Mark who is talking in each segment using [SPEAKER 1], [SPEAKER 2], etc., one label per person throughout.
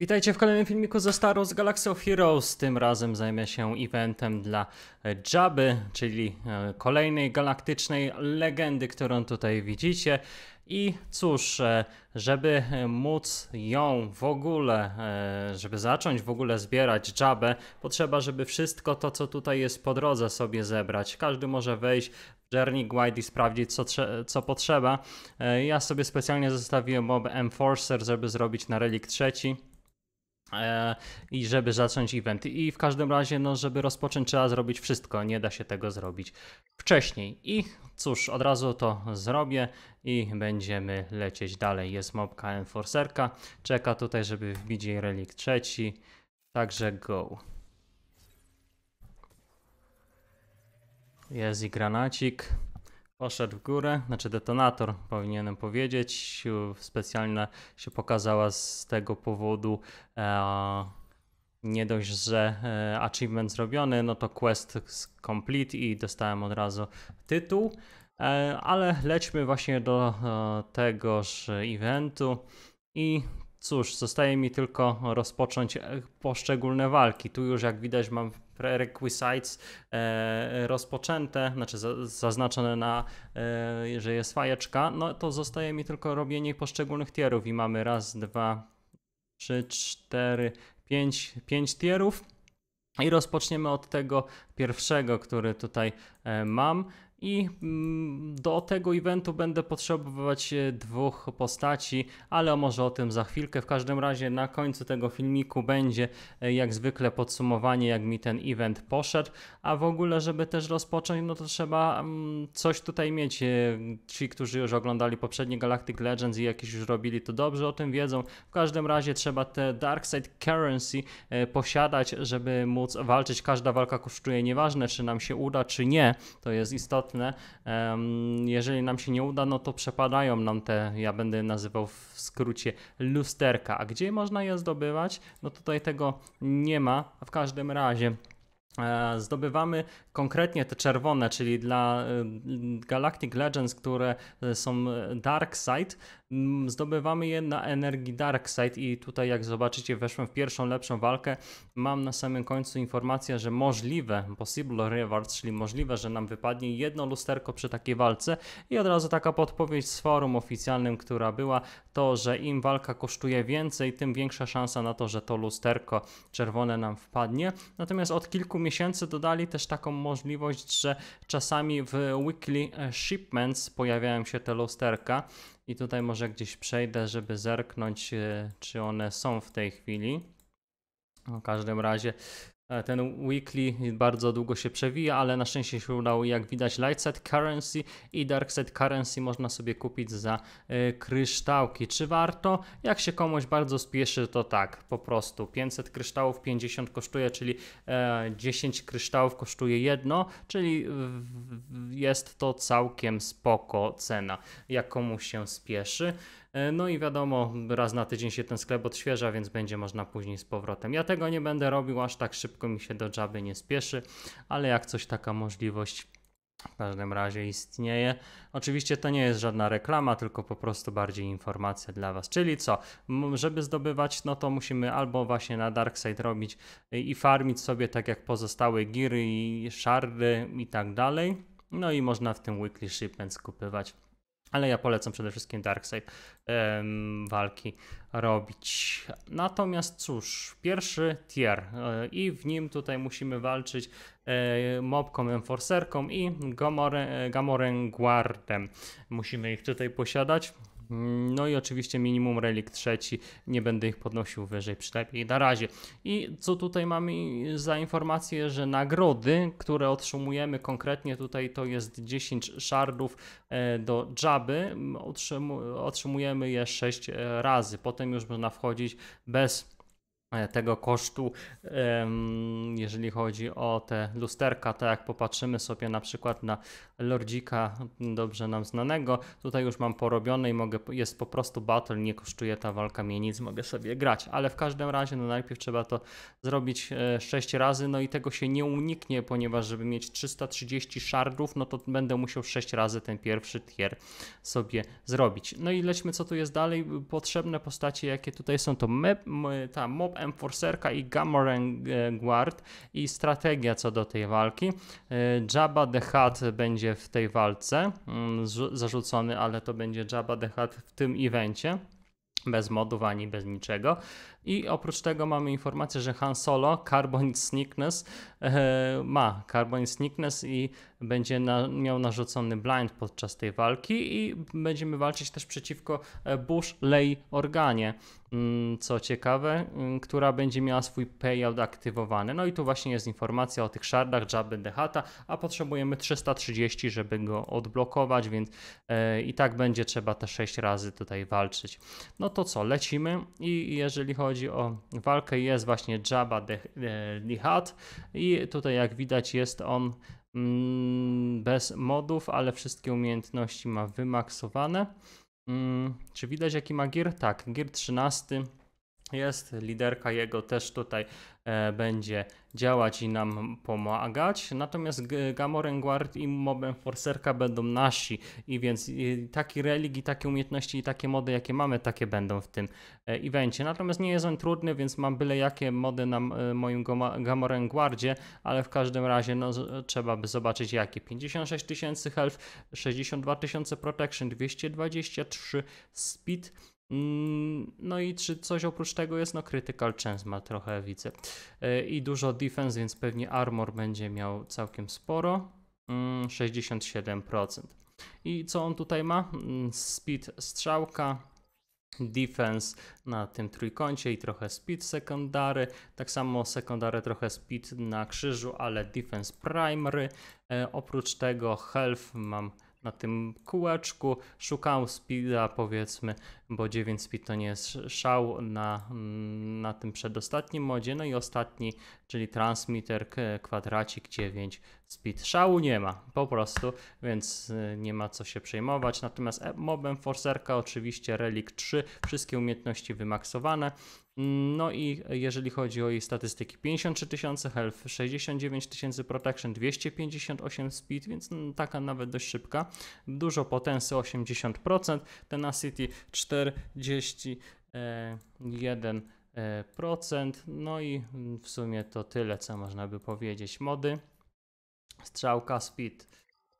[SPEAKER 1] Witajcie w kolejnym filmiku ze Star Wars Galaxy of Heroes. Tym razem zajmę się eventem dla Jabby, czyli e, kolejnej galaktycznej legendy, którą tutaj widzicie. I cóż, e, żeby e, móc ją w ogóle, żeby zacząć w ogóle zbierać Jabę, potrzeba, żeby wszystko to, co tutaj jest po drodze sobie zebrać. Każdy może wejść w Journey Guide i sprawdzić, co, co potrzeba. Ja sobie specjalnie zostawiłem mob Enforcer, żeby zrobić na relik trzeci. E, i żeby zacząć event. I w każdym razie, no, żeby rozpocząć, trzeba zrobić wszystko. Nie da się tego zrobić wcześniej. I cóż, od razu to zrobię i będziemy lecieć dalej. Jest mobka enforcerka. Czeka tutaj, żeby wbić jej relik trzeci. Także go. Jest i granacik. Poszedł w górę, znaczy detonator powinienem powiedzieć. Specjalna się pokazała z tego powodu. E, nie dość, że e, achievement zrobiony, no to quest complete i dostałem od razu tytuł. E, ale lećmy właśnie do tegoż eventu i cóż, zostaje mi tylko rozpocząć poszczególne walki. Tu już jak widać mam prerequisites e, rozpoczęte, znaczy zaznaczone na, e, że jest fajeczka, no to zostaje mi tylko robienie poszczególnych tierów i mamy raz, dwa, trzy, cztery, pięć, pięć tierów. I rozpoczniemy od tego pierwszego, który tutaj e, mam. I mm, do tego eventu będę potrzebować e, dwóch postaci, ale może o tym za chwilkę. W każdym razie na końcu tego filmiku będzie e, jak zwykle podsumowanie, jak mi ten event poszedł. A w ogóle, żeby też rozpocząć, no to trzeba mm, coś tutaj mieć. E, ci, którzy już oglądali poprzednie Galactic Legends i jakieś już robili, to dobrze o tym wiedzą. W każdym razie trzeba te Darkseid Currency posiadać, żeby móc walczyć. Każda walka kosztuje, nieważne czy nam się uda, czy nie. To jest istotne istotne. Jeżeli nam się nie uda, no to przepadają nam te, ja będę nazywał w skrócie lusterka. A gdzie można je zdobywać? No tutaj tego nie ma. W każdym razie E, zdobywamy konkretnie te czerwone, czyli dla y, Galactic Legends, które y, są y, Dark Side, mm, zdobywamy je na energii Dark Side i tutaj jak zobaczycie weszłem w pierwszą lepszą walkę. Mam na samym końcu informację, że możliwe, possible rewards, czyli możliwe, że nam wypadnie jedno lusterko przy takiej walce i od razu taka podpowiedź z forum oficjalnym, która była, to, że im walka kosztuje więcej, tym większa szansa na to, że to lusterko czerwone nam wpadnie. Natomiast od kilku miesięcy miesięcy dodali też taką możliwość, że czasami w weekly e, shipments pojawiają się te lusterka i tutaj może gdzieś przejdę, żeby zerknąć, e, czy one są w tej chwili. W każdym razie E, ten weekly bardzo długo się przewija, ale na szczęście się udało. Jak widać, Light set Currency i Dark set Currency można sobie kupić za y, kryształki. Czy warto? Jak się komuś bardzo spieszy, to tak, po prostu. 500 kryształów 50 kosztuje, czyli y, e, 10 kryształów kosztuje jedno, czyli y, jest to całkiem spoko cena, jak komuś się spieszy. E, no i wiadomo, raz na tydzień się ten sklep odświeża, więc będzie można później z powrotem. Ja tego nie będę robił, aż tak szybko mi się do Jabby nie spieszy, ale jak coś taka możliwość w każdym razie istnieje. Oczywiście to nie jest żadna reklama, tylko po prostu bardziej informacja dla Was. Czyli co, żeby zdobywać, no to musimy albo właśnie na Dark Side robić y, i farmić sobie tak jak pozostałe giry i szardy i tak dalej. No i można w tym weekly shipment skupywać ale ja polecam przede wszystkim Darkseid um, walki robić. Natomiast cóż, pierwszy tier e, i w nim tutaj musimy walczyć e, mobką enforcerką i e, Gamorę Guardem. Musimy ich tutaj posiadać. Mm, no i oczywiście minimum relikt trzeci, nie będę ich podnosił wyżej, przynajmniej na razie. I co tutaj mamy za informację, że nagrody, które otrzymujemy konkretnie tutaj to jest 10 shardów e, do Jaby, otrzymujemy je 6 e, razy, potem już można wchodzić bez E, tego kosztu, jeżeli chodzi o te lusterka, to jak popatrzymy sobie na przykład na Lordzika dobrze nam znanego, tutaj już mam porobione i mogę, jest po prostu battle, nie kosztuje ta walka mnie nic, mogę sobie grać, ale w każdym razie no najpierw trzeba to zrobić 6 e, razy, no i tego się nie uniknie, ponieważ żeby mieć 330 shardów, no to będę musiał 6 razy ten pierwszy tier sobie zrobić. No i lećmy co tu jest dalej, potrzebne postacie jakie tutaj są, to map, ta mob Enforcerka i Gamoran Guard i strategia co do tej walki. E, Jabba the Hutt będzie w tej walce mm, zarzucony, ale to będzie Jabba the Hutt w tym evencie bez modów ani bez niczego. I oprócz tego mamy informację, że Han Solo, Carbon Sneakness, e, ma Carbon Sneakness i będzie na, miał narzucony blind podczas tej walki i będziemy walczyć też przeciwko e, Bush Lei Organie. Mm, co ciekawe, mm, która będzie miała swój payout aktywowany. No i tu właśnie jest informacja o tych shardach Jabby the a potrzebujemy 330, żeby go odblokować, więc e, i tak będzie trzeba te 6 razy tutaj walczyć. No to co, lecimy i jeżeli chodzi chodzi o walkę, jest właśnie Jabba e, the, Hutt i tutaj jak widać jest on mm, bez modów, ale wszystkie umiejętności ma wymaksowane. Mm, czy widać jaki ma gier? Tak, gier 13 jest, liderka jego też tutaj e, będzie działać i nam pomagać. Natomiast Gamoren Guard i Mobem Forcerka będą nasi i więc i taki religii, takie umiejętności i takie mody, jakie mamy, takie będą w tym e, evencie. Natomiast nie jest on trudny, więc mam byle jakie mody na e, moim Gamoren Guardzie, ale w każdym razie no, trzeba by zobaczyć jakie. 56 tysięcy health, 62 tysiące protection, 223 speed, Mm, no i czy coś oprócz tego jest? No Critical Chance ma trochę widzę e, i dużo defense, więc pewnie armor będzie miał całkiem sporo, 67%. Mm, I co on tutaj ma? Mm, speed strzałka, defense na tym trójkącie i trochę speed sekundary. Tak samo sekundary trochę speed na krzyżu, ale defense primary. E, oprócz tego health mam na tym kółeczku. Szukałem speeda powiedzmy, bo 9 speed to nie jest szał na, mm, na tym przedostatnim modzie. No i ostatni, czyli transmitter kwadracik 9 Speed. Szału nie ma, po prostu, więc y, nie ma co się przejmować. Natomiast e, mobem forcerka oczywiście Relic 3, wszystkie umiejętności wymaksowane. No i jeżeli chodzi o jej statystyki, 53 tysiące health, 69 tysięcy protection, 258 speed, więc mm, taka nawet dość szybka. Dużo potensy, 80%, tenacity 41%. E, e, no i mm, w sumie to tyle, co można by powiedzieć. Mody. Strzałka speed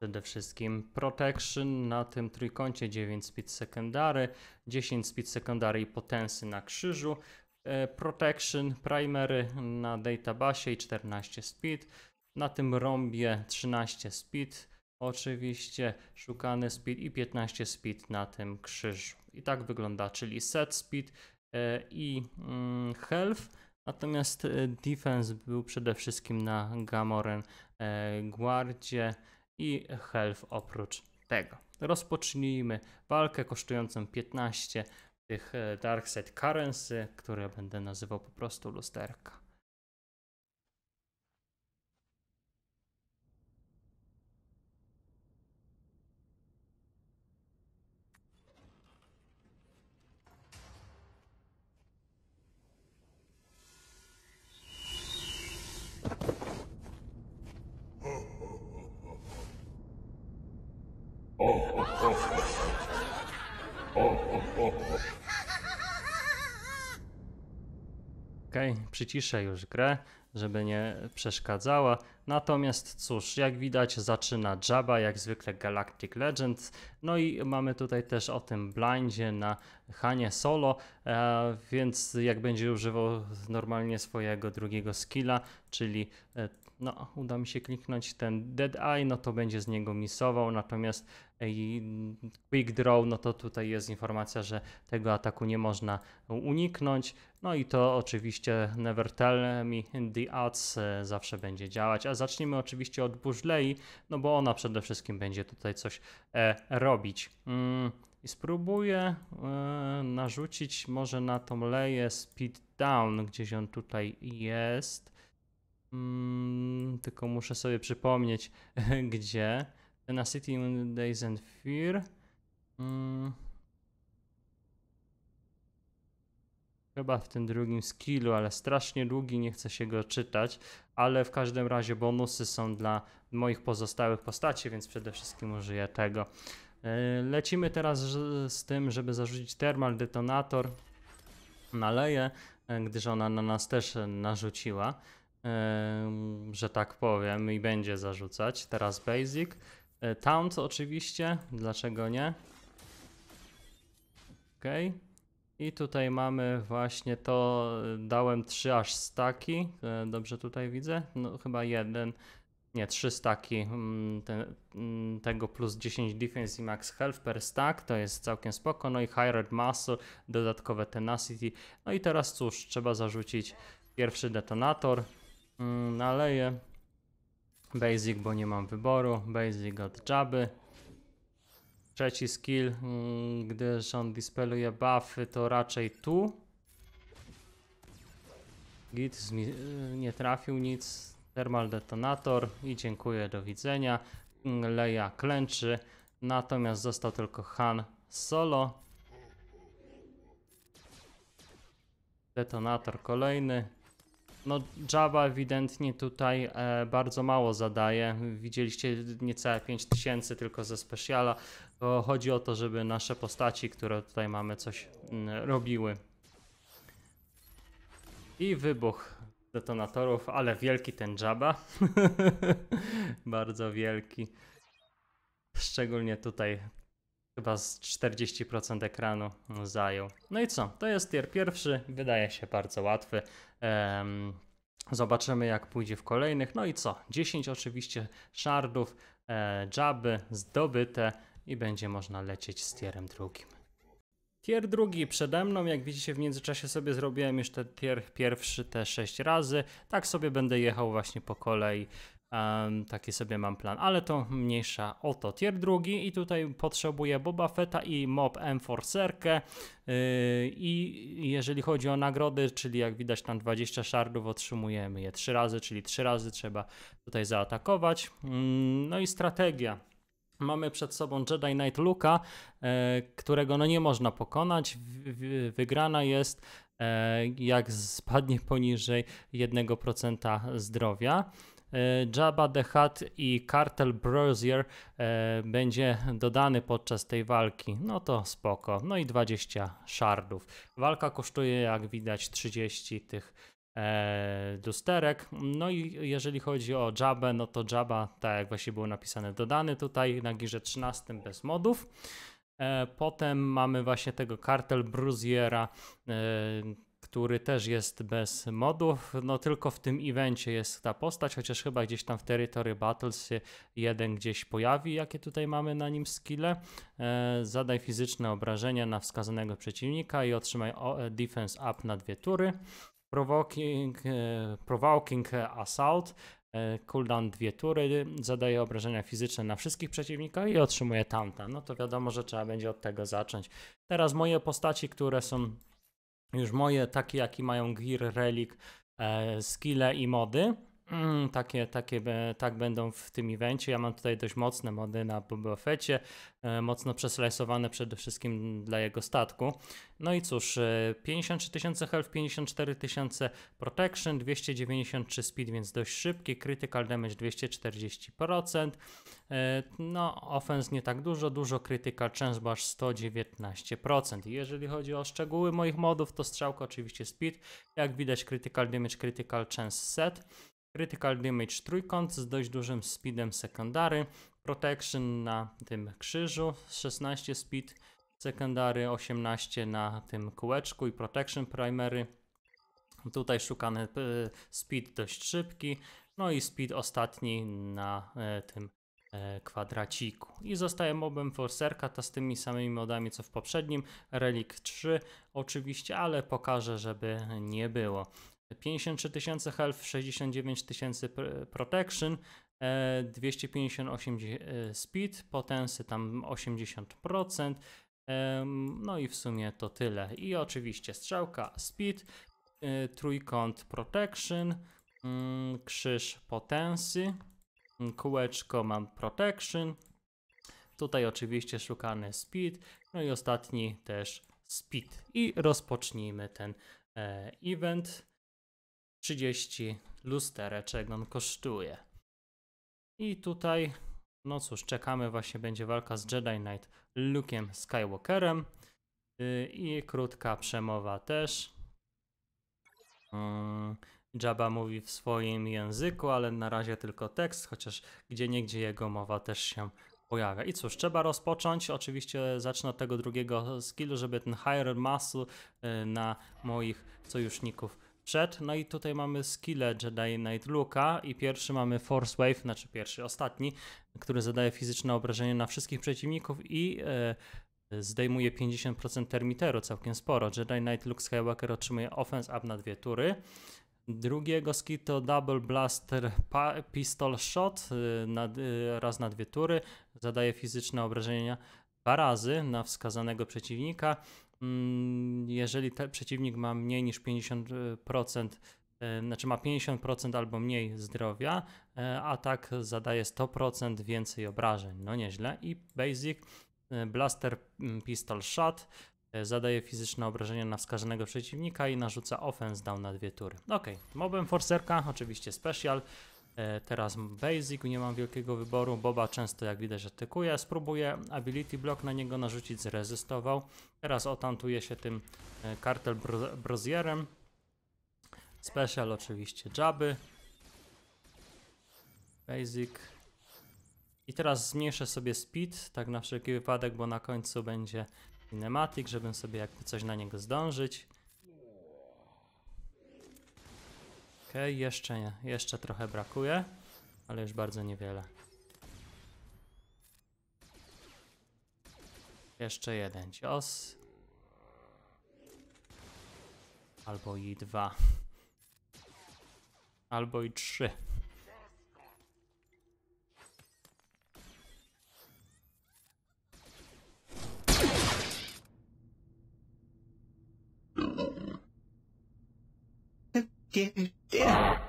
[SPEAKER 1] przede wszystkim. Protection na tym trójkącie 9 speed secondary, 10 speed secondary i potensy na krzyżu. E, protection primary na databasie i 14 speed. Na tym rąbie 13 speed. Oczywiście szukany speed i 15 speed na tym krzyżu. I tak wygląda, czyli set speed e, i mm, health. Natomiast e, defense był przede wszystkim na Gamoren E, gwardzie i Health oprócz tego. Rozpocznijmy walkę kosztującą 15 tych e, Darkseid Currency, które będę nazywał po prostu lusterka. Okej, okay, przyciszę już grę, żeby nie przeszkadzała. Natomiast cóż, jak widać zaczyna Jabba, jak zwykle Galactic Legends. No i mamy tutaj też o tym blindzie na Hanie Solo, e, więc jak będzie używał normalnie swojego drugiego skilla, czyli e, no, uda mi się kliknąć ten Dead Eye, no to będzie z niego misował, natomiast Quick Draw, no to tutaj jest informacja, że tego ataku nie można uniknąć. No i to oczywiście Never Tell Me The Ads e, zawsze będzie działać. A zaczniemy oczywiście od Burzlei, no bo ona przede wszystkim będzie tutaj coś e, robić. Mm, I spróbuję e, narzucić może na tą leję Speed Down, gdzieś on tutaj jest. Mm, tylko muszę sobie przypomnieć, gdzie. Tenacity, Days and Fear. Mm. Chyba w tym drugim skillu, ale strasznie długi, nie chcę się go czytać. Ale w każdym razie bonusy są dla moich pozostałych postaci, więc przede wszystkim użyję tego. E, lecimy teraz z tym, żeby zarzucić thermal detonator. Naleję, e, gdyż ona na nas też narzuciła że tak powiem, i będzie zarzucać. Teraz Basic. E, Taunt oczywiście, dlaczego nie? Ok. I tutaj mamy właśnie to, e, dałem 3 aż staki, e, dobrze tutaj widzę? No chyba jeden, nie, 3 staki mm, te, mm, tego plus 10 defense i max health per stack, to jest całkiem spoko, no i hired muscle, dodatkowe tenacity, no i teraz cóż, trzeba zarzucić pierwszy detonator, Mm, naleję basic, bo nie mam wyboru, basic od Jaby. Trzeci skill, mm, gdyż on dispeluje buffy, to raczej tu. Git y, nie trafił nic, thermal detonator i dziękuję, do widzenia. Mm, Leja klęczy, natomiast został tylko Han solo. Detonator kolejny, no Java ewidentnie tutaj e, bardzo mało zadaje. Widzieliście niecałe 5000 tylko ze speciala. chodzi o to, żeby nasze postaci, które tutaj mamy coś m, mm, robiły. I wybuch detonatorów, ale wielki ten Java. bardzo wielki. Szczególnie tutaj chyba z 40% ekranu zajął. No i co? To jest tier pierwszy, wydaje się bardzo łatwy. Um, zobaczymy jak pójdzie w kolejnych. No i co? 10 oczywiście shardów, e, jaby zdobyte i będzie można lecieć z tierem drugim. Tier drugi przede mną, jak widzicie w międzyczasie sobie zrobiłem już ten tier pierwszy te 6 razy, tak sobie będę jechał właśnie po kolei Um, taki sobie mam plan, ale to mniejsza o to. Tier drugi i tutaj potrzebuję Boba Fetta i Mob Enforcerkę yy, i jeżeli chodzi o nagrody, czyli jak widać tam 20 shardów otrzymujemy je 3 razy, czyli 3 razy trzeba tutaj zaatakować. Yy, no i strategia. Mamy przed sobą Jedi Knight Luka, e, którego no nie można pokonać. wygrana jest e, jak spadnie poniżej 1% zdrowia. E, Jabba the Hutt i Cartel Brozier e, będzie dodany podczas tej walki, no to spoko. No i 20 Shardów. Walka kosztuje jak widać 30 tych e, lusterek. No i jeżeli chodzi o Jabę, no to Jabba, tak jak właśnie było napisane, dodany tutaj na girze 13 bez modów. Potem mamy właśnie tego kartel Bruziera, który też jest bez modów. No tylko w tym evencie jest ta postać, chociaż chyba gdzieś tam w Territory Battles jeden gdzieś pojawi, jakie tutaj mamy na nim skille. E, zadaj fizyczne obrażenia na wskazanego przeciwnika i otrzymaj e, defense up na dwie tury. Provoking, e, provoking Assault cooldown dwie tury, zadaje obrażenia fizyczne na wszystkich przeciwnikach i otrzymuje tamta. No to wiadomo, że trzeba będzie od tego zacząć. Teraz moje postaci, które są już moje, takie jakie mają Gear, Relic, e, skille i mody. Mm, takie, takie tak będą w tym evencie. Ja mam tutaj dość mocne mody na Boba Fecie, e, mocno przeslesowane przede wszystkim dla jego statku. No i cóż, 53 e, tysiące health, 54 tysiące protection, 293 speed, więc dość szybki, critical damage 240%, e, no offense nie tak dużo, dużo critical chance, bo aż 119%. I jeżeli chodzi o szczegóły moich modów, to strzałka oczywiście speed, jak widać critical damage, critical chance set. Critical Damage trójkąt z dość dużym speedem sekundary, Protection na tym krzyżu 16 speed, sekundary 18 na tym kółeczku i Protection Primary. Tutaj szukany e, speed dość szybki, no i speed ostatni na e, tym e, kwadraciku. I zostaje mobem Forcerka, ta z tymi samymi modami co w poprzednim, Relic 3 oczywiście, ale pokażę, żeby nie było. 53 tysiące health, 69 tysięcy protection, 258 e, e, speed, potensy tam 80%. E, no i w sumie to tyle. I oczywiście strzałka speed, trójkąt protection, mm, krzyż potensy, mm, kółeczko mam protection. Tutaj oczywiście szukany speed, no i ostatni też speed. I rozpocznijmy ten event. 30 lustereczek on kosztuje. I tutaj, no cóż, czekamy, właśnie będzie walka z Jedi Knight Luke'em Skywalkerem y, i krótka przemowa też. Mm, Jabba mówi w swoim języku, ale na razie tylko tekst, chociaż gdzie niegdzie jego mowa też się pojawia. I cóż, trzeba rozpocząć. Oczywiście zacznę od tego drugiego skillu, żeby ten higher muscle y, na moich sojuszników przed. No i tutaj mamy skille Jedi Knight Luke'a i pierwszy mamy Force Wave, znaczy pierwszy, ostatni, który zadaje fizyczne obrażenie na wszystkich przeciwników i e, e zdejmuje 50% termiteru, całkiem sporo. Jedi Knight Luke Skywalker otrzymuje offense up na dwie tury. Drugiego skill to Double Blaster Pistol Shot e, na, e, raz na dwie tury. Zadaje fizyczne obrażenia dwa razy na wskazanego przeciwnika. Mm, jeżeli ten przeciwnik ma mniej niż 50%, e, znaczy ma 50% albo mniej zdrowia, e, atak zadaje 100% więcej obrażeń. No nieźle. I Basic e, Blaster mm, Pistol Shot zadaje fizyczne obrażenia na wskazanego przeciwnika i narzuca offense down na dwie tury. Ok, mobem forcerka, oczywiście special, E, teraz Basic, nie mam wielkiego wyboru. Boba często jak widać atykuje. Spróbuję Ability Block na niego narzucić, zrezystował. Teraz otantuje się tym e, Kartel Brozierem. Special oczywiście Jaby. Basic. I teraz zmniejszę sobie speed, tak na wszelki wypadek, bo na końcu będzie kinematic, żebym sobie jakby coś na niego zdążyć. okay, jeszcze nie. Jeszcze trochę brakuje, ale już bardzo niewiele. Jeszcze jeden cios. Albo i dwa. Albo i trzy. Data.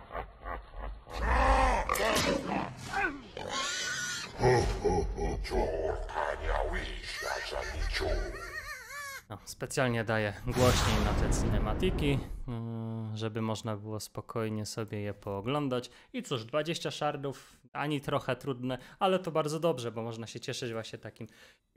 [SPEAKER 1] No, specjalnie daję głośniej na te cinematiki, mm, żeby można było spokojnie sobie je pooglądać. I cóż, 20 shardów, ani trochę trudne, ale to bardzo dobrze, bo można się cieszyć właśnie takim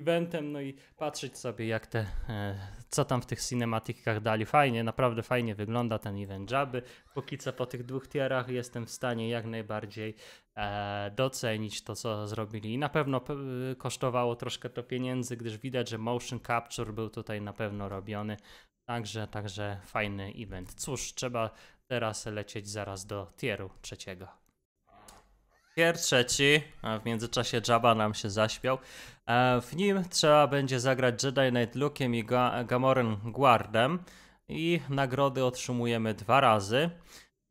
[SPEAKER 1] eventem, no i patrzeć sobie jak te, e, co tam w tych cinematikach dali. Fajnie, naprawdę fajnie wygląda ten event Jabby. Póki co po tych dwóch tierach jestem w stanie jak najbardziej E, docenić to, co zrobili. I na pewno e, kosztowało troszkę to pieniędzy, gdyż widać, że motion capture był tutaj na pewno robiony. Także, także fajny event. Cóż, trzeba teraz lecieć zaraz do tieru trzeciego. Tier trzeci, a w międzyczasie Jabba nam się zaśpiał. E, w nim trzeba będzie zagrać Jedi Knight Luke'iem i Ga Guardem i nagrody otrzymujemy dwa razy.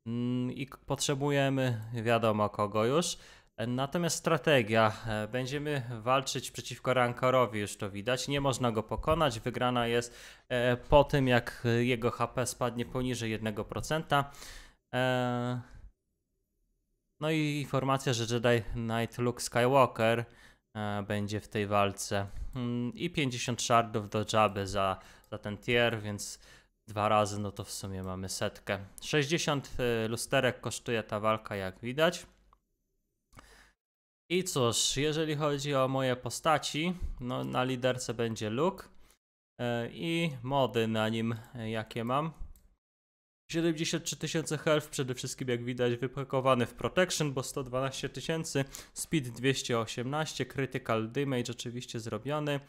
[SPEAKER 1] Mm, i potrzebujemy wiadomo kogo już. E, natomiast strategia. E, będziemy walczyć przeciwko Rankorowi, już to widać. Nie można go pokonać. Wygrana jest e, po tym, jak jego HP spadnie poniżej 1%. No i informacja, że Jedi Knight Luke Skywalker będzie w tej walce. Mm, I 50 shardów do Jabby za, za ten tier, więc dwa razy, no to w sumie mamy setkę. 60 y, lusterek kosztuje ta walka, jak widać. I cóż, jeżeli chodzi o moje postaci, no na liderce będzie Luke y, i mody na nim, y, jakie mam. 73 tysięcy health, przede wszystkim jak widać wypakowany w protection, bo 112 tysięcy, speed 218, critical damage oczywiście zrobiony.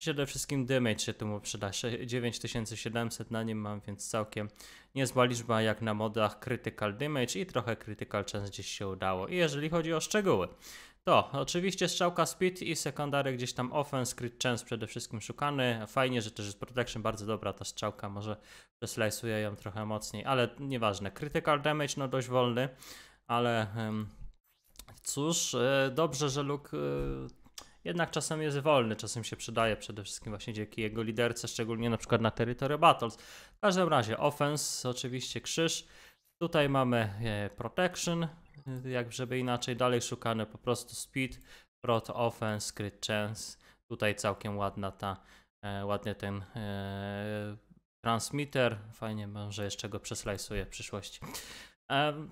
[SPEAKER 1] Przede wszystkim damage się tu mu przyda. 9700 na nim mam, więc całkiem niezła liczba jak na modach critical damage i trochę critical chance gdzieś się udało. I jeżeli chodzi o szczegóły, to oczywiście strzałka speed i sekundary gdzieś tam offense, crit chance przede wszystkim szukany. Fajnie, że też jest protection bardzo dobra ta strzałka, może przeslajsuję ją trochę mocniej, ale nieważne. Critical damage no dość wolny, ale... Um, Cóż, e, dobrze, że Luke e, jednak czasem jest wolny, czasem się przydaje przede wszystkim właśnie dzięki jego liderce, szczególnie na przykład na terytorium Battles. W każdym razie offense, oczywiście krzyż, tutaj mamy e, protection, e, jak żeby inaczej, dalej szukane po prostu speed, prot offense, crit chance, tutaj całkiem ładna ta, e, ładnie ten transmitter, fajnie, może jeszcze go przeslajsuję w przyszłości.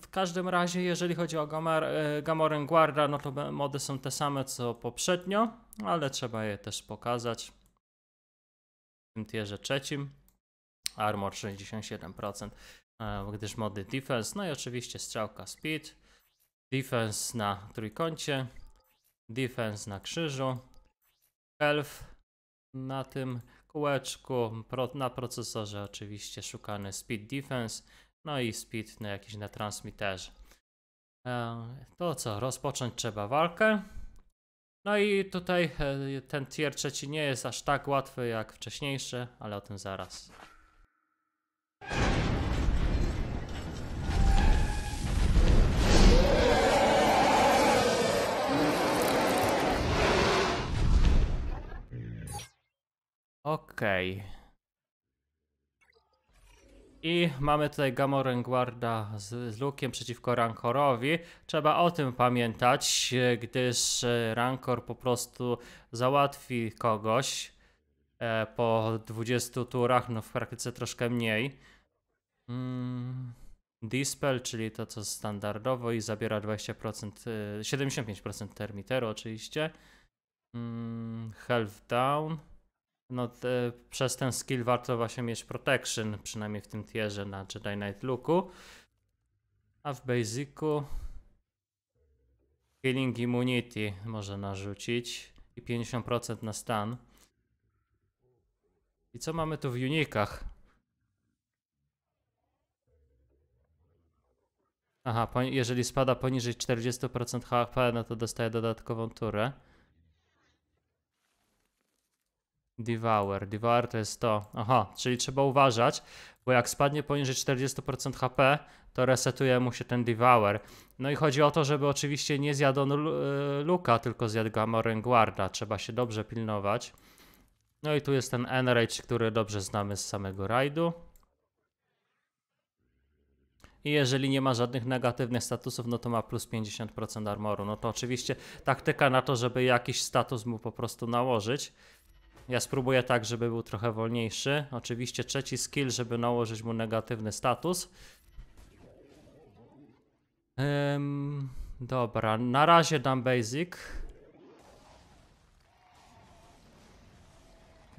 [SPEAKER 1] W każdym razie, jeżeli chodzi o e, Gamorę Guarda, no to mody są te same co poprzednio, ale trzeba je też pokazać w tym tierze trzecim. Armor 67%, e, gdyż mody Defense, no i oczywiście strzałka Speed, Defense na trójkącie, Defense na krzyżu, Health na tym kółeczku, na procesorze oczywiście szukany Speed Defense, no i speed na jakiś na transmitterze. E, to co, rozpocząć trzeba walkę. No i tutaj e, ten tier trzeci nie jest aż tak łatwy jak wcześniejszy, ale o tym zaraz. Okej. Okay. I mamy tutaj Gamorę Guarda z, z Lukiem przeciwko Rancorowi. Trzeba o tym pamiętać, gdyż Rancor po prostu załatwi kogoś e, po 20 turach, no w praktyce troszkę mniej. Mm, dispel, czyli to co standardowo i zabiera 20%, e, 75% termiteru oczywiście. Mm, health down no te, przez ten skill warto właśnie mieć protection, przynajmniej w tym tierze na Jedi Knight Luku, A w basicu healing immunity może narzucić i 50% na stan. I co mamy tu w unikach? Aha, jeżeli spada poniżej 40% HP, no to dostaje dodatkową turę. Devour. Devour to jest to. Aha, czyli trzeba uważać, bo jak spadnie poniżej 40% HP, to resetuje mu się ten Devour. No i chodzi o to, żeby oczywiście nie zjadł e, Luka, tylko zjadł Gamorengwarda. Trzeba się dobrze pilnować. No i tu jest ten Enrage, który dobrze znamy z samego rajdu. I jeżeli nie ma żadnych negatywnych statusów, no to ma plus 50% armoru. No to oczywiście taktyka na to, żeby jakiś status mu po prostu nałożyć. Ja spróbuję tak, żeby był trochę wolniejszy. Oczywiście trzeci skill, żeby nałożyć mu negatywny status. dobra, na razie dam basic. OK.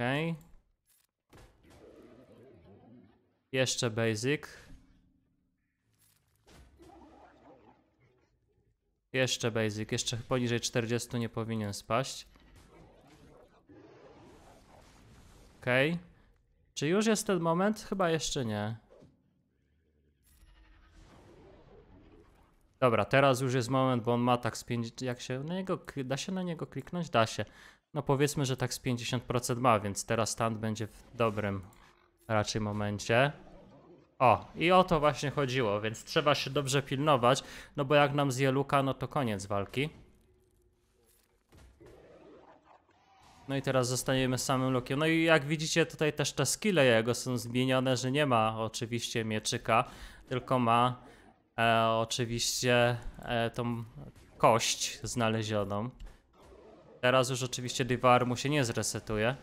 [SPEAKER 1] Jeszcze basic. Jeszcze basic, jeszcze poniżej 40 nie powinien spaść. Czy już jest ten moment? Chyba jeszcze nie. Dobra, teraz już jest moment, bo on ma tak z 50... Jak się na niego... Da się na niego kliknąć? Da się. No powiedzmy, że tak z 50% ma, więc teraz stand będzie w dobrym raczej momencie. O, i o to właśnie chodziło, więc trzeba się dobrze pilnować, no bo jak nam zje luka, no to koniec walki. No i teraz zostaniemy samym Luke'em. No i jak widzicie tutaj też te skille jego są zmienione, że nie ma oczywiście mieczyka, tylko ma e, oczywiście e, tą kość znalezioną. Teraz już oczywiście Divar mu się nie zresetuje.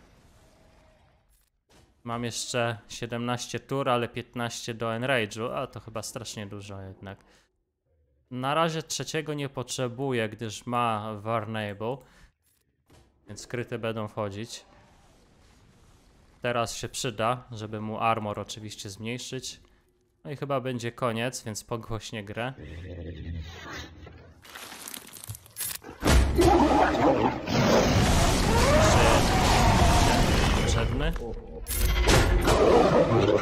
[SPEAKER 1] Mam jeszcze 17 tur, ale 15 do Enrage'u, a to chyba strasznie dużo jednak. Na razie trzeciego nie potrzebuję, gdyż ma Varnable. Więc skryte będą wchodzić. Teraz się przyda, żeby mu armor oczywiście zmniejszyć. No i chyba będzie koniec, więc pogłośnie grę. Potrzebny.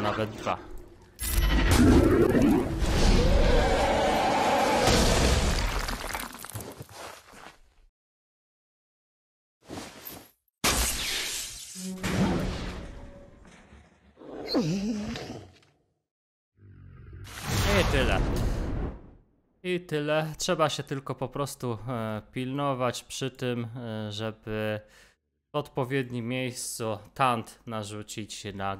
[SPEAKER 1] Nawet dwa. tyle. I tyle. Trzeba się tylko po prostu e, pilnować przy tym, e, żeby w odpowiednim miejscu tant narzucić na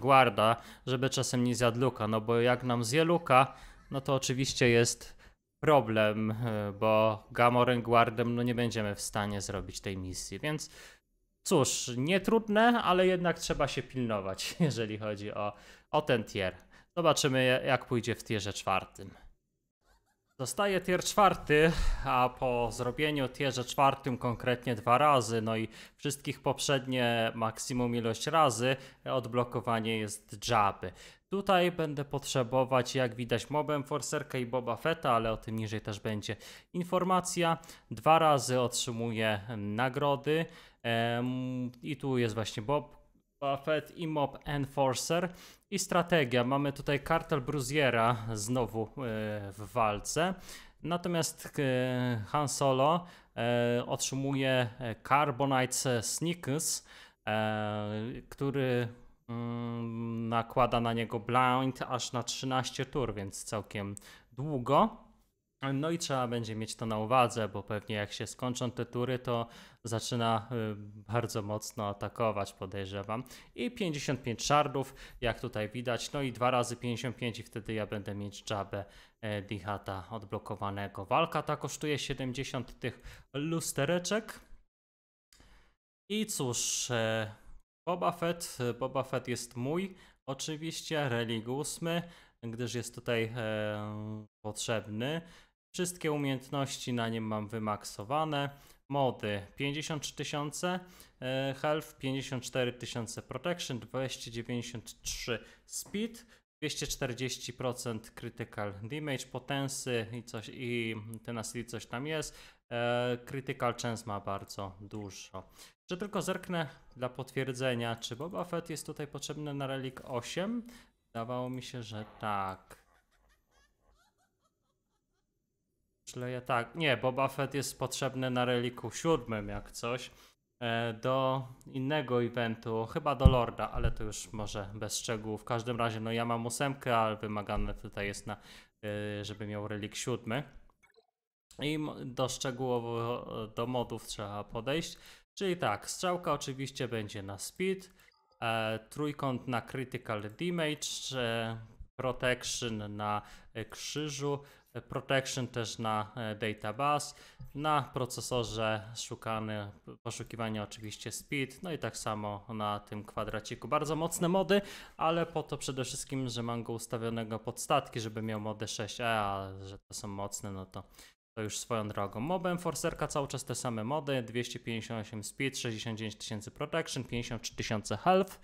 [SPEAKER 1] Guarda, żeby czasem nie zjadł luka, no bo jak nam zje luka, no to oczywiście jest problem, e, bo Gamorengwardem no nie będziemy w stanie zrobić tej misji, więc cóż, nie trudne, ale jednak trzeba się pilnować, jeżeli chodzi o, o ten tier. Zobaczymy, jak pójdzie w tierze czwartym. Zostaje tier czwarty, a po zrobieniu tierze czwartym konkretnie dwa razy, no i wszystkich poprzednie maksimum ilość razy odblokowanie jest Jabby. Tutaj będę potrzebować, jak widać, Mobem enforcerka i Boba Fetta, ale o tym niżej też będzie informacja. Dwa razy otrzymuję nagrody i tu jest właśnie Bob Fett i Mob Enforcer i strategia. Mamy tutaj kartel Bruziera znowu e, w walce. Natomiast e, Han Solo e, otrzymuje Carbonite Sneakers, który mm, nakłada na niego blind aż na 13 tur, więc całkiem długo. No i trzeba będzie mieć to na uwadze, bo pewnie jak się skończą te tury, to zaczyna y, bardzo mocno atakować, podejrzewam. I 55 szardów, jak tutaj widać, no i dwa razy 55 i wtedy ja będę mieć jabę e, Dihata odblokowanego. Walka ta kosztuje 70 tych lustereczek. I cóż, e, Boba Fett, Boba Fett jest mój, oczywiście, religii 8, gdyż jest tutaj e, potrzebny. Wszystkie umiejętności na nim mam wymaksowane. Mody 53 tysiące e, health, 54 tysiące protection, 293 speed, 240% critical damage, potensy i coś i tenacity coś tam jest. E, critical chance ma bardzo dużo. Czy tylko zerknę dla potwierdzenia, czy Boba Fett jest tutaj potrzebny na relik 8? Dawało mi się, że tak. ja tak. Nie, Boba Fett jest potrzebny na reliku siódmym, jak coś, e, do innego eventu, chyba do Lorda, ale to już może bez szczegółów. W każdym razie, no ja mam ósemkę, ale wymagane tutaj jest, na, e, żeby miał relik siódmy. I do szczegółowo do modów trzeba podejść. Czyli tak, strzałka oczywiście będzie na speed, e, trójkąt na critical damage, protection na krzyżu, Protection też na e, database, na procesorze szukany, poszukiwanie oczywiście speed, no i tak samo na tym kwadraciku. Bardzo mocne mody, ale po to przede wszystkim, że mam go ustawionego pod statki, żeby miał mody 6e, a że to są mocne, no to to już swoją drogą. Mob Enforcerka cały czas te same mody, 258 speed, 69 tysięcy protection, 53 tysiące health,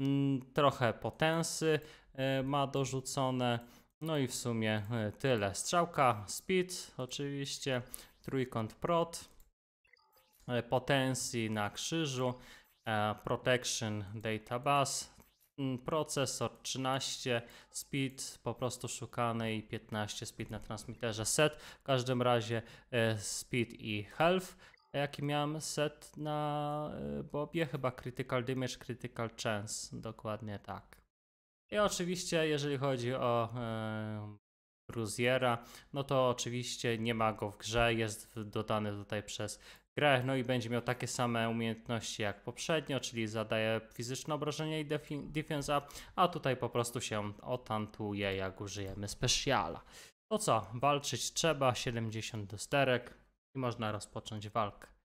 [SPEAKER 1] mm, trochę potensy e, ma dorzucone, no i w sumie e, tyle. Strzałka speed oczywiście, trójkąt prot, e, potencji na krzyżu, e, protection database, mm, procesor 13, speed po prostu szukany i 15 speed na transmitterze set. W każdym razie speed i health. Jaki miałem set na Bobie? Chyba critical damage, critical chance. Dokładnie tak. I oczywiście, jeżeli chodzi o Cruziera, e, no to oczywiście nie ma go w grze, jest dodany tutaj przez grę, no i będzie miał takie same umiejętności jak poprzednio, czyli zadaje fizyczne obrażenie i defensa, a tutaj po prostu się otantuje, jak użyjemy specjala. To co, walczyć trzeba, 70 do sterek i można rozpocząć walkę.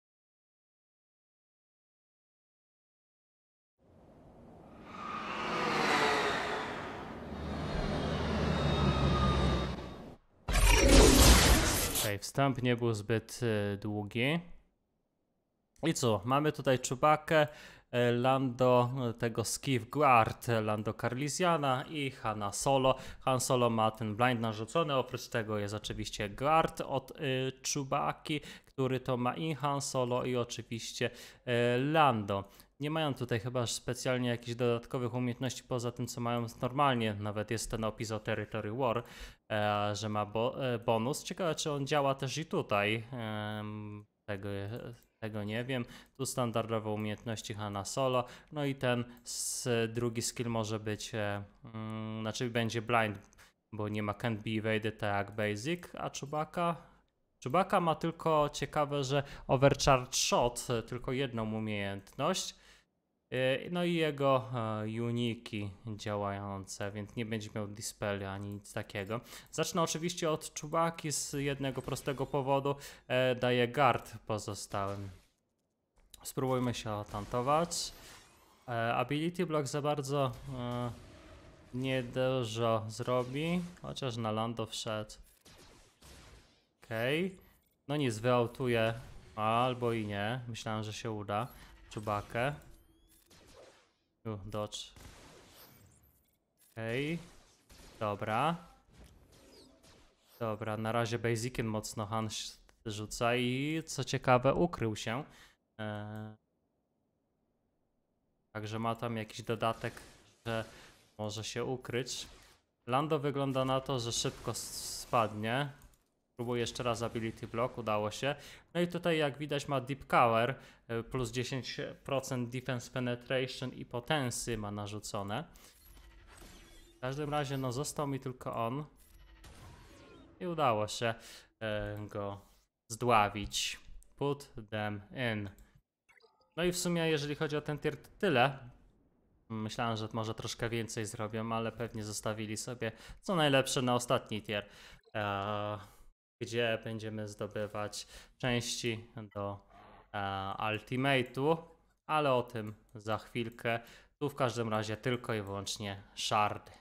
[SPEAKER 1] okay, wstęp nie był zbyt e, długi. I co, mamy tutaj Czubakę, e, Lando, e, tego Skiff Guard, Lando Carlisiana i Hanna Solo. Han Solo ma ten blind narzucony, oprócz tego jest oczywiście Guard od Czubaki, który to ma i Han Solo i oczywiście Lando. Nie mają tutaj chyba specjalnie jakichś dodatkowych umiejętności poza tym, co mają normalnie. Nawet jest ten opis o Territory War, E, że ma bo e, bonus. Ciekawe, czy on działa też i tutaj. Tego, tego nie wiem. Tu standardowe umiejętności Hanna Solo. No i ten drugi skill może być, hmm, znaczy będzie blind, bo nie ma can't be evaded tak basic, a Chewbacca... Chewbacca ma tylko ciekawe, że overcharge shot, tylko jedną umiejętność, E, no i jego e, uniki działające, więc nie będzie miał dispeli ani nic takiego. Zacznę oczywiście od czubaki z jednego prostego powodu. E, Daję guard pozostałym. Spróbujmy się otantować. Ability block za bardzo nie dużo zrobi, chociaż na lando wszedł. Okej. Okay. No nic, wyautuje. Albo i nie. Myślałem, że się uda. Czubakę. Tu, dodge. Okej. Okay. Dobra. Dobra, na razie basiciem mocno Hans rzuca i co ciekawe ukrył się. Eee... Także ma tam jakiś dodatek, że może się ukryć. Lando wygląda na to, że szybko spadnie. Próbuję jeszcze raz ability block, udało się. No i tutaj jak widać ma deep cover, e, plus 10% defense penetration i potensy ma narzucone. W każdym razie no został mi tylko on. I udało się e, go zdławić. Put them in. No i w sumie jeżeli chodzi o ten tier to tyle. Myślałem, że może troszkę więcej zrobią, ale pewnie zostawili sobie co najlepsze na ostatni tier. Eee gdzie będziemy zdobywać części do e, Ultimate'u, ale o tym za chwilkę. Tu w każdym razie tylko i wyłącznie shardy.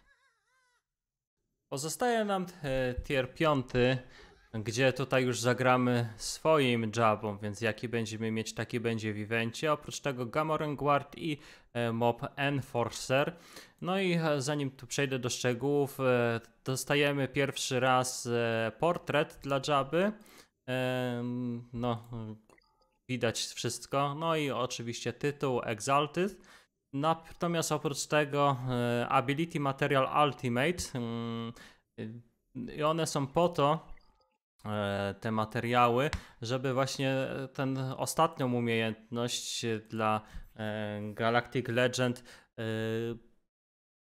[SPEAKER 1] Pozostaje nam e, tier 5, gdzie tutaj już zagramy swoim jabą, więc jaki będziemy mieć, taki będzie w evencie. Oprócz tego Gamoran Guard i e, Mob Enforcer. No i e, zanim tu przejdę do szczegółów, e, dostajemy pierwszy raz e, portret dla Jaby. No, widać wszystko. No i oczywiście tytuł Exalted. Natomiast oprócz tego Ability Material Ultimate mm, i one są po to, te materiały, żeby właśnie ten ostatnią umiejętność dla Galactic Legend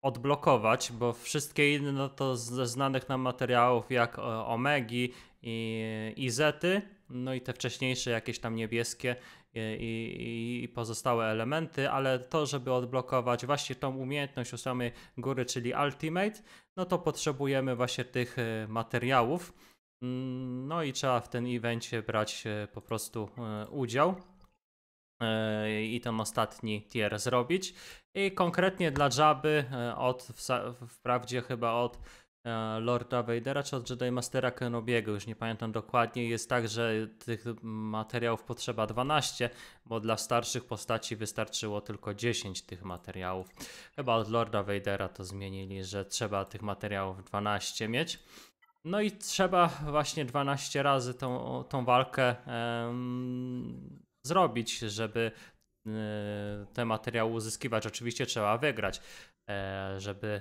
[SPEAKER 1] odblokować, bo wszystkie inne no to ze znanych nam materiałów jak e, Omegi i, i Zety, no i te wcześniejsze jakieś tam niebieskie e, i, i, pozostałe elementy, ale to, żeby odblokować właśnie tą umiejętność u samej góry, czyli Ultimate, no to potrzebujemy właśnie tych e, materiałów. Mm, no i trzeba w ten evencie brać po prostu udział i ten ostatni tier zrobić. I konkretnie dla Jabby, e, od, wprawdzie chyba od e, Lorda Vadera czy od Jedi Mastera Kenobiego, już nie pamiętam dokładnie, jest tak, że tych materiałów potrzeba 12, bo dla starszych postaci wystarczyło tylko 10 tych materiałów. Chyba od Lorda Vadera to zmienili, że trzeba tych materiałów 12 mieć. No i trzeba właśnie 12 razy tą, tą walkę em, zrobić, żeby E, te materiały uzyskiwać. Oczywiście trzeba wygrać, e, żeby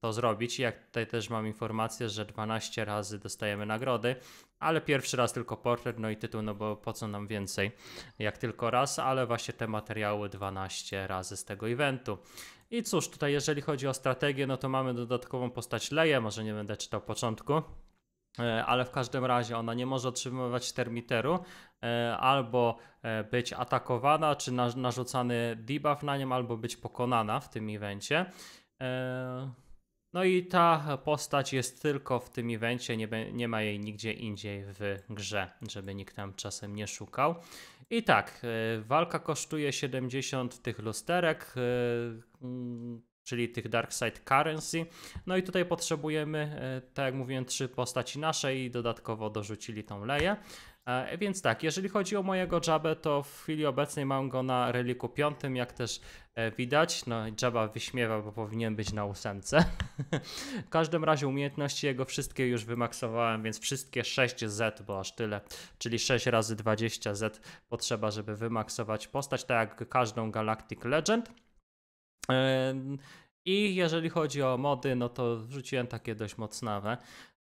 [SPEAKER 1] to zrobić. Jak tutaj też mam informację, że 12 razy dostajemy nagrody, ale pierwszy raz tylko portret, no i tytuł, no bo po co nam więcej, jak tylko raz, ale właśnie te materiały 12 razy z tego eventu. I cóż, tutaj jeżeli chodzi o strategię, no to mamy dodatkową postać Leję, może nie będę czytał początku. E, ale w każdym razie ona nie może otrzymywać termiteru e, albo e, być atakowana, czy narzucany debuff na nią, albo być pokonana w tym evencie. No i ta postać jest tylko w tym evencie, nie, nie ma jej nigdzie indziej w grze, żeby nikt tam czasem nie szukał. I tak, walka kosztuje 70 tych lusterek. Mm, czyli tych Dark Side Currency. No i tutaj potrzebujemy, e, tak jak mówiłem, trzy postaci naszej. i dodatkowo dorzucili tą leję. E, więc tak, jeżeli chodzi o mojego Jabę, to w chwili obecnej mam go na reliku piątym, jak też e, widać. No Jabba wyśmiewa, bo powinien być na ósemce. w każdym razie umiejętności jego wszystkie już wymaksowałem, więc wszystkie 6Z, bo aż tyle, czyli 6 razy 20Z potrzeba, żeby wymaksować postać, tak jak każdą Galactic Legend. I jeżeli chodzi o mody, no to wrzuciłem takie dość mocnawe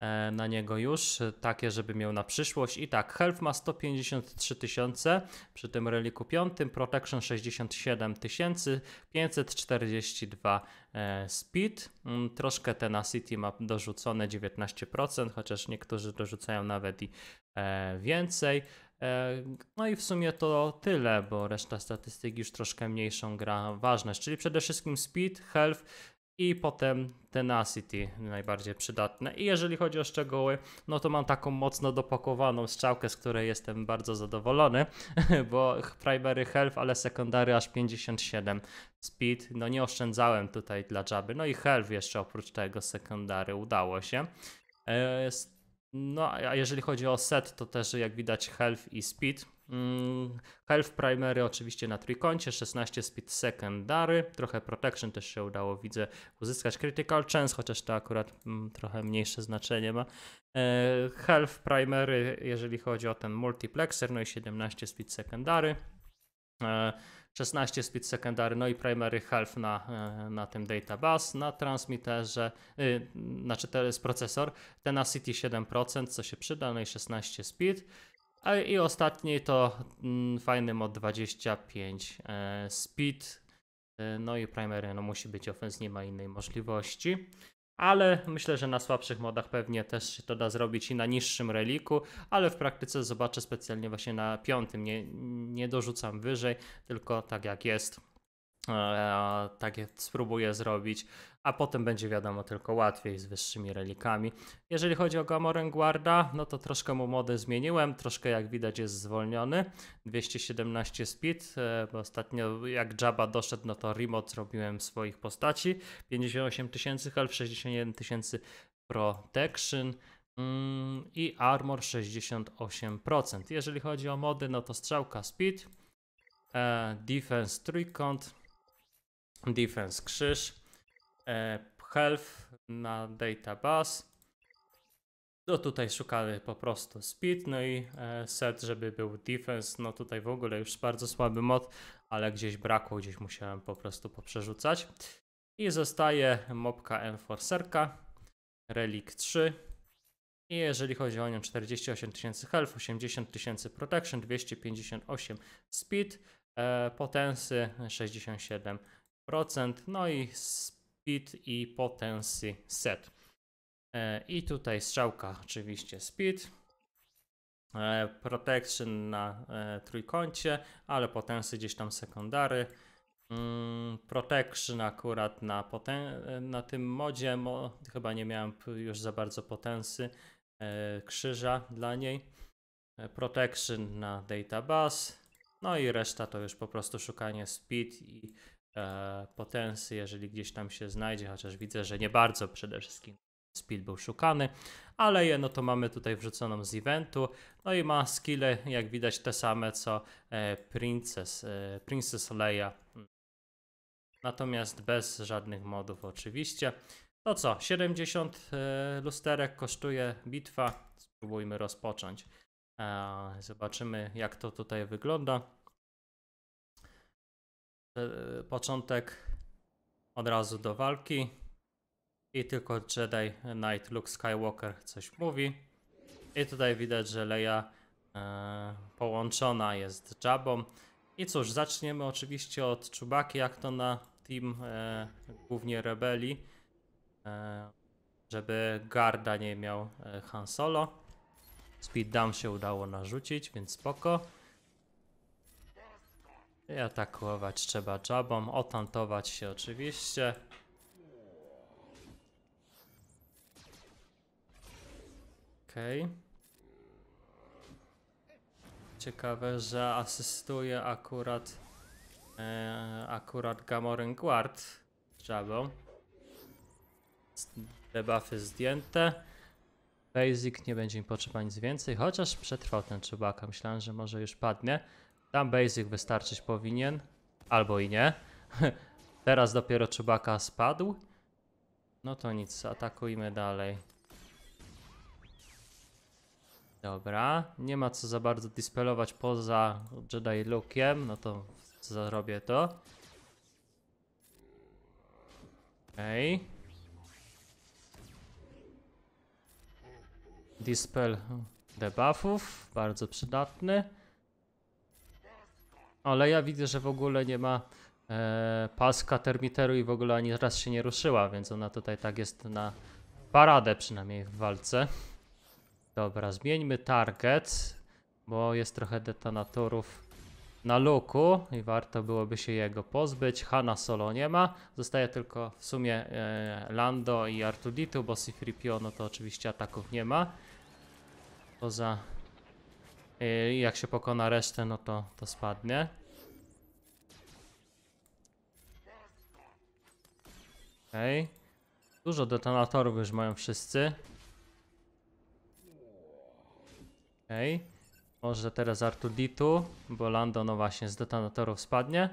[SPEAKER 1] e, na niego już, takie, żeby miał na przyszłość. I tak, Health ma 153 tysiące przy tym reliku 5, Protection 67 tysięcy, 542 e, Speed, mm, troszkę Tenacity ma dorzucone 19%, chociaż niektórzy dorzucają nawet i e, więcej. E, no i w sumie to tyle, bo reszta statystyk już troszkę mniejszą gra ważność, czyli przede wszystkim speed, health i potem tenacity najbardziej przydatne. I jeżeli chodzi o szczegóły, no to mam taką mocno dopakowaną strzałkę, z której jestem bardzo zadowolony, bo primary health, ale sekundary aż 57 speed, no nie oszczędzałem tutaj dla Jabby. No i health jeszcze oprócz tego sekundary udało się. Jest no, a jeżeli chodzi o set, to też jak widać health i speed. Mm, health primary oczywiście na trójkącie, 16 speed secondary, trochę protection też się udało, widzę, uzyskać critical chance, chociaż to akurat mm, trochę mniejsze znaczenie ma. E, health primary, jeżeli chodzi o ten multiplexer, no i 17 speed secondary. E, 16 speed secondary, no i primary half na, e, na tym database, na transmitterze, yy, znaczy to jest procesor, tenacity 7%, co się przyda, no i 16 speed. A, I ostatni to mm, fajny mod 25 yy, e, speed, yy, no i primary no musi być offense, nie ma innej możliwości ale myślę, że na słabszych modach pewnie też się to da zrobić i na niższym reliku, ale w praktyce zobaczę specjalnie właśnie na piątym, nie, nie dorzucam wyżej, tylko tak jak jest tak spróbuję zrobić, a potem będzie wiadomo tylko łatwiej z wyższymi relikami. Jeżeli chodzi o Gamoren Guarda, no to troszkę mu modę zmieniłem, troszkę jak widać jest zwolniony, 217 speed, e, bo ostatnio jak Jabba doszedł, no to remote zrobiłem swoich postaci, 58 tysięcy health, 61 tysięcy protection, mm, i armor 68%. Jeżeli chodzi o mody, no to strzałka speed, e, defense trójkąt, defense krzyż, e, health na database. No tutaj szukamy po prostu speed, no i e, set, żeby był defense, no tutaj w ogóle już bardzo słaby mod, ale gdzieś brakło, gdzieś musiałem po prostu poprzerzucać. I zostaje mopka enforcerka, relik 3. I jeżeli chodzi o nią 48 tysięcy health, 80 tysięcy protection, 258 speed, e, potensy 67 no i speed i potency set. E, I tutaj strzałka oczywiście speed, e, protection na e, trójkącie, ale potency gdzieś tam sekundary. Mm, protection akurat na, poten na tym modzie, bo chyba nie miałem już za bardzo potensy krzyża dla niej. Protection na database, no i reszta to już po prostu szukanie speed i E, potensy, jeżeli gdzieś tam się znajdzie, chociaż widzę, że nie bardzo przede wszystkim speed był szukany, ale je no to mamy tutaj wrzuconą z eventu, no i ma skille jak widać te same co e, Princess, e, Princess Leia, natomiast bez żadnych modów oczywiście. To co, 70 lusterek kosztuje bitwa, spróbujmy rozpocząć. Zobaczymy jak to tutaj wygląda. E, początek od razu do walki i tylko Jedi Knight Luke Skywalker coś mówi. I tutaj widać, że Leia e, połączona jest z Jabą. I cóż, zaczniemy oczywiście od Czubaki, jak to na team e, głównie rebeli e, żeby Garda nie miał e, Han Solo. Speed Down się udało narzucić, więc spoko. I atakować trzeba jabą, otantować się oczywiście. Okej. Okay. Ciekawe, że asystuje akurat e, akurat Gamorin Guard jabą. Debuffy zdjęte. Basic nie będzie mi potrzeba nic więcej, chociaż przetrwał ten czubaka. Myślałem, że może już padnie. Tam basic wystarczyć powinien. Albo i nie. Teraz dopiero czubaka spadł. No to nic, atakujmy dalej. Dobra, nie ma co za bardzo dispelować poza Jedi Luke'iem, no to zrobię to. Okej. Okay. Dispel debuffów, bardzo przydatny ale ja widzę, że w ogóle nie ma e, paska termiteru i w ogóle ani raz się nie ruszyła, więc ona tutaj tak jest na paradę przynajmniej w walce. Dobra, zmieńmy target, bo jest trochę detonatorów na luku i warto byłoby się jego pozbyć. Hana solo nie ma, zostaje tylko w sumie e, Lando i Artuditu, bo Sifripio no to oczywiście ataków nie ma. Poza i jak się pokona resztę, no to, to spadnie. Okej. Okay. Dużo detonatorów już mają wszyscy. Okej. Okay. Może teraz Artuditu, bo Lando no właśnie z detonatorów spadnie.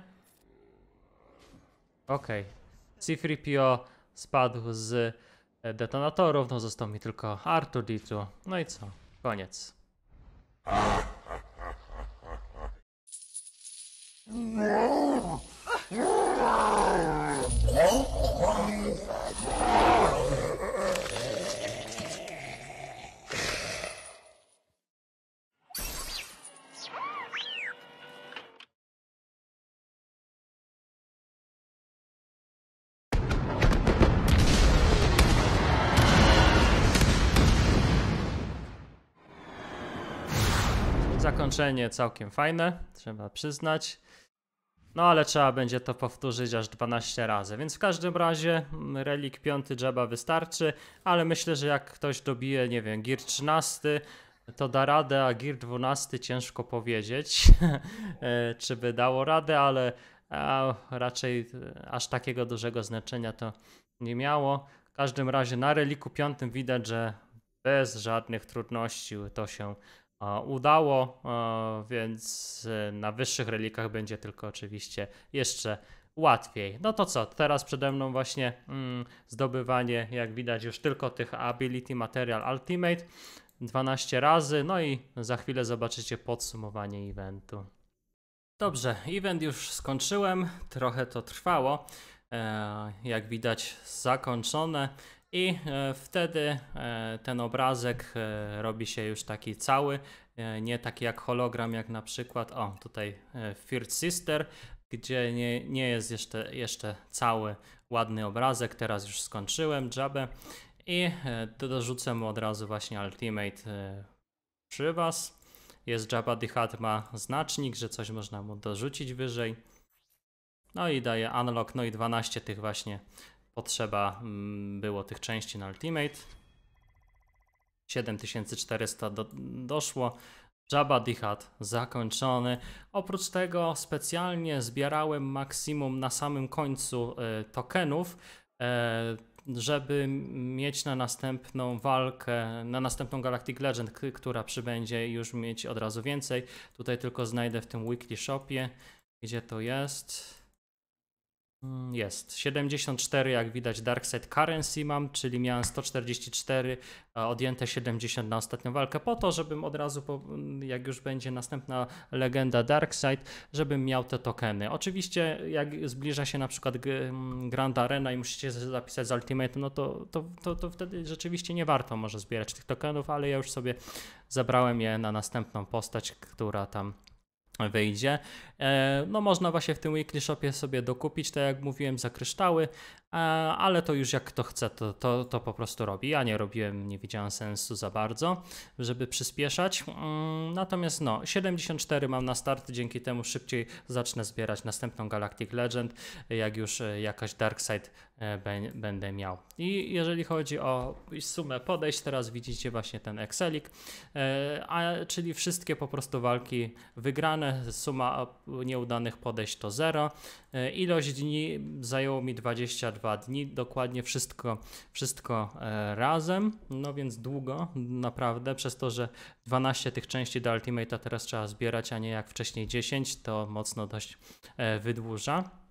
[SPEAKER 1] Okej. Okay. C-3PO spadł z e, detonatorów, no został mi tylko Artuditu. No i co? Koniec. Não! Połączenie całkiem fajne, trzeba przyznać. No ale trzeba będzie to powtórzyć aż 12 razy, więc w każdym razie mm, relik 5 Jeba wystarczy, ale myślę, że jak ktoś dobije, nie wiem, gir 13, to da radę, a gir 12 ciężko powiedzieć, e, czy by dało radę, ale raczej e, aż takiego dużego znaczenia to nie miało. W każdym razie na reliku 5 widać, że bez żadnych trudności to się E, udało, e, więc e, na wyższych relikach będzie tylko oczywiście jeszcze łatwiej. No to co, teraz przede mną właśnie mm, zdobywanie, jak widać, już tylko tych Ability Material Ultimate 12 razy, no i za chwilę zobaczycie podsumowanie eventu. Dobrze, event już skończyłem, trochę to trwało, e, jak widać zakończone i e, wtedy e, ten obrazek e, robi się już taki cały, nie taki jak hologram, jak na przykład, o tutaj Firth Sister, gdzie nie, nie jest jeszcze, jeszcze cały ładny obrazek, teraz już skończyłem Jabę i dorzucę mu od razu właśnie Ultimate przy Was. Jest Jabba the ma znacznik, że coś można mu dorzucić wyżej. No i daje unlock, no i 12 tych właśnie potrzeba mm, było tych części na Ultimate. 7400 do, doszło. Jabba dihad zakończony. Oprócz tego specjalnie zbierałem maksimum na samym końcu y, tokenów, y, żeby mieć na następną walkę, na następną Galactic Legend, która przybędzie już mieć od razu więcej. Tutaj tylko znajdę w tym weekly shopie, gdzie to jest. Mm, jest. 74 jak widać Darkseid Currency mam, czyli miałem 144, odjęte 70 na ostatnią walkę po to, żebym od razu, po, mm, jak już będzie następna legenda Darkseid, żebym miał te tokeny. Oczywiście jak zbliża się na przykład mm, Grand Arena i musicie zapisać z Ultimate, no to, to, to, to wtedy rzeczywiście nie warto może zbierać tych tokenów, ale ja już sobie zabrałem je na następną postać, która tam wyjdzie. E, no można właśnie w tym weekly shopie sobie dokupić, tak jak mówiłem, za kryształy, e, ale to już jak kto chce, to, to, to po prostu robi. Ja nie robiłem, nie widziałem sensu za bardzo, żeby przyspieszać. Mm, natomiast no, 74 mam na start, dzięki temu szybciej zacznę zbierać następną Galactic Legend, jak już e, jakaś Darkseid E, będę miał. I jeżeli chodzi o sumę podejść, teraz widzicie właśnie ten Excelik, e, a, czyli wszystkie po prostu walki wygrane, suma nieudanych podejść to 0. E, ilość dni zajęło mi 22 dni, dokładnie wszystko, wszystko razem, no więc długo naprawdę, przez to, że 12 tych części do Ultimate'a teraz trzeba zbierać, a nie jak wcześniej 10, to mocno dość wydłuża.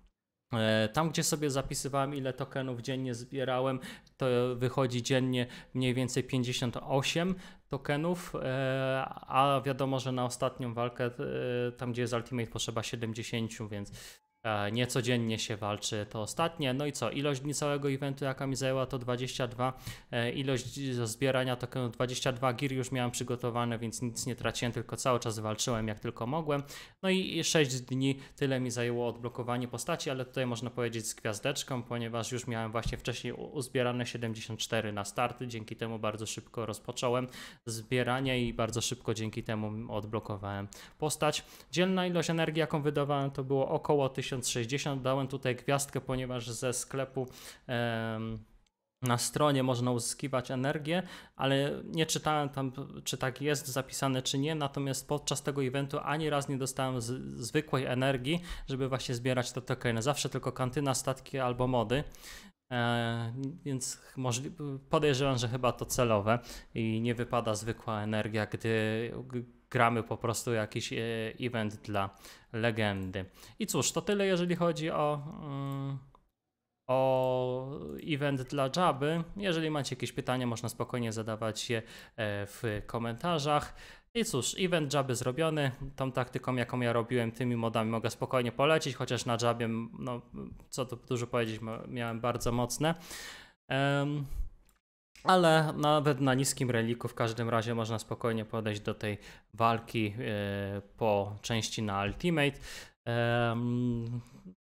[SPEAKER 1] E, tam, gdzie sobie zapisywałem, ile tokenów dziennie zbierałem, to wychodzi dziennie mniej więcej 58 tokenów, e, a wiadomo, że na ostatnią walkę, e, tam gdzie jest Ultimate, potrzeba 70, więc E, niecodziennie się walczy to ostatnie. No i co, ilość dni całego eventu jaka mi zajęła to 22, e, ilość zbierania tokenów 22 gir już miałem przygotowane, więc nic nie traciłem, tylko cały czas walczyłem jak tylko mogłem. No i 6 dni tyle mi zajęło odblokowanie postaci, ale tutaj można powiedzieć z gwiazdeczką, ponieważ już miałem właśnie wcześniej uzbierane 74 na starty, dzięki temu bardzo szybko rozpocząłem zbieranie i bardzo szybko dzięki temu odblokowałem postać. Dzielna ilość energii jaką wydawałem to było około 1000 1060. Dałem tutaj gwiazdkę, ponieważ ze sklepu na stronie można uzyskiwać energię, ale nie czytałem tam, czy tak jest zapisane, czy nie. Natomiast podczas tego eventu ani raz nie dostałem z, zwykłej energii, żeby właśnie zbierać te tokeny. Zawsze tylko kantyna, statki albo mody. E, więc podejrzewam, że chyba to celowe i nie wypada zwykła energia, gdy gramy po prostu jakiś e, event dla legendy. I cóż, to tyle jeżeli chodzi o, mm, o event dla Jaby. Jeżeli macie jakieś pytania, można spokojnie zadawać je e, w komentarzach. I cóż, event Jaby zrobiony, tą taktyką jaką ja robiłem, tymi modami mogę spokojnie polecić, chociaż na Jabie, no co tu dużo powiedzieć, miałem bardzo mocne. Um, ale nawet na niskim reliku w każdym razie można spokojnie podejść do tej walki e, po części na Ultimate.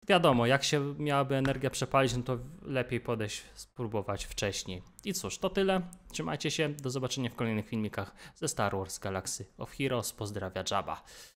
[SPEAKER 1] Wiadomo, jak się miałaby energia przepalić, no to lepiej podejść, spróbować wcześniej. I cóż, to tyle. Trzymajcie się. Do zobaczenia w kolejnych filmikach ze Star Wars Galaxy of Heroes. Pozdrawia Jabba.